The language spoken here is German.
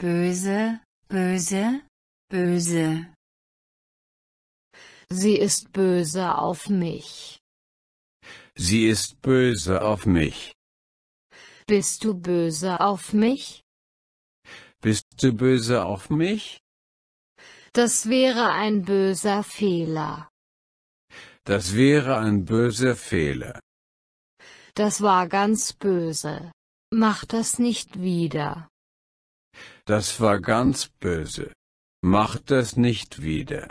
böse, böse, böse. Sie ist böse auf mich. Sie ist böse auf mich. Bist du böse auf mich? Bist du böse auf mich? Das wäre ein böser Fehler. Das wäre ein böser Fehler. Das war ganz böse. Mach das nicht wieder. Das war ganz böse. Mach das nicht wieder.